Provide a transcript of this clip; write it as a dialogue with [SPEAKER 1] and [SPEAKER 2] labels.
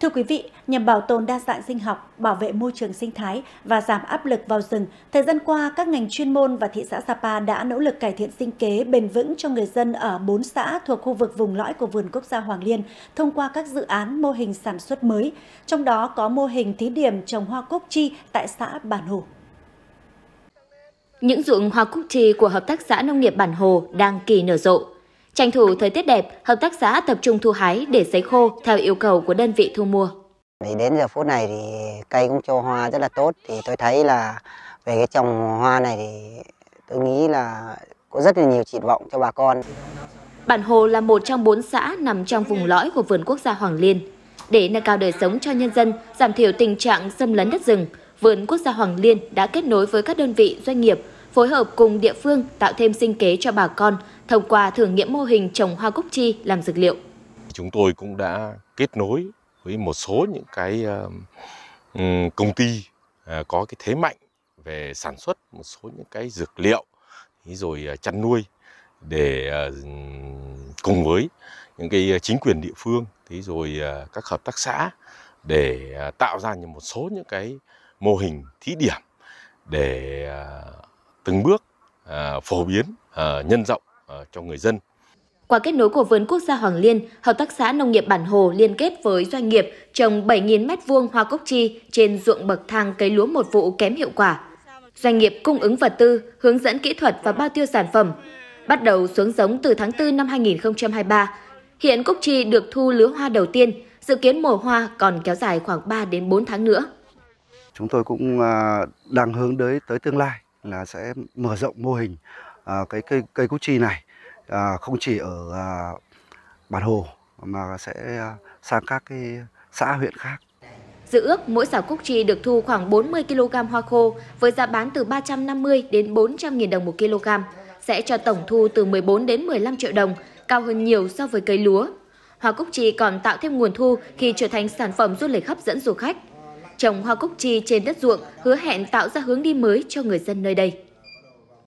[SPEAKER 1] Thưa quý vị, nhằm bảo tồn đa dạng sinh học, bảo vệ môi trường sinh thái và giảm áp lực vào rừng, thời gian qua các ngành chuyên môn và thị xã Sapa đã nỗ lực cải thiện sinh kế bền vững cho người dân ở 4 xã thuộc khu vực vùng lõi của vườn quốc gia Hoàng Liên thông qua các dự án mô hình sản xuất mới, trong đó có mô hình thí điểm trồng hoa cúc chi tại xã Bản Hồ.
[SPEAKER 2] Những ruộng hoa cúc chi của Hợp tác xã Nông nghiệp Bản Hồ đang kỳ nở rộ, Tranh thủ thời tiết đẹp, hợp tác xã tập trung thu hái để sấy khô theo yêu cầu của đơn vị thu mua.
[SPEAKER 3] Thì đến giờ phút này thì cây cũng cho hoa rất là tốt. Thì tôi thấy là về cái trồng hoa này thì tôi nghĩ là có rất là nhiều triển vọng cho bà con.
[SPEAKER 2] Bản Hồ là một trong bốn xã nằm trong vùng lõi của vườn quốc gia Hoàng Liên. Để nâng cao đời sống cho nhân dân, giảm thiểu tình trạng xâm lấn đất rừng, vườn quốc gia Hoàng Liên đã kết nối với các đơn vị doanh nghiệp phối hợp cùng địa phương tạo thêm sinh kế cho bà con thông qua thử nghiệm mô hình trồng hoa cúc chi làm dược liệu.
[SPEAKER 4] Chúng tôi cũng đã kết nối với một số những cái công ty à, có cái thế mạnh về sản xuất một số những cái dược liệu rồi à, chăn nuôi để à, cùng với những cái chính quyền địa phương thế rồi các hợp tác xã để tạo ra một số những cái mô hình thí điểm để từng bước à, phổ biến, à, nhân rộng à, cho người dân.
[SPEAKER 2] Qua kết nối của Vườn Quốc gia Hoàng Liên, Hợp tác xã Nông nghiệp Bản Hồ liên kết với doanh nghiệp trồng 7.000 m2 hoa cốc chi trên ruộng bậc thang cây lúa một vụ kém hiệu quả. Doanh nghiệp cung ứng vật tư, hướng dẫn kỹ thuật và bao tiêu sản phẩm. Bắt đầu xuống giống từ tháng 4 năm 2023, hiện cúc chi được thu lứa hoa đầu tiên, dự kiến mùa hoa còn kéo dài khoảng 3 đến 4 tháng nữa.
[SPEAKER 3] Chúng tôi cũng đang hướng tới tới tương lai là sẽ mở rộng mô hình à, cái cây cây cúc chi này à, không chỉ ở à, bản hồ mà sẽ à, sang các cái xã huyện khác.
[SPEAKER 2] Dự ước mỗi xào cúc chi được thu khoảng 40 kg hoa khô với giá bán từ 350 đến 400 000 đồng một kg sẽ cho tổng thu từ 14 đến 15 triệu đồng, cao hơn nhiều so với cây lúa. Hoa cúc chi còn tạo thêm nguồn thu khi trở thành sản phẩm du lịch hấp dẫn du khách trồng hoa cúc chi trên đất ruộng hứa hẹn tạo ra hướng đi mới cho người dân nơi đây.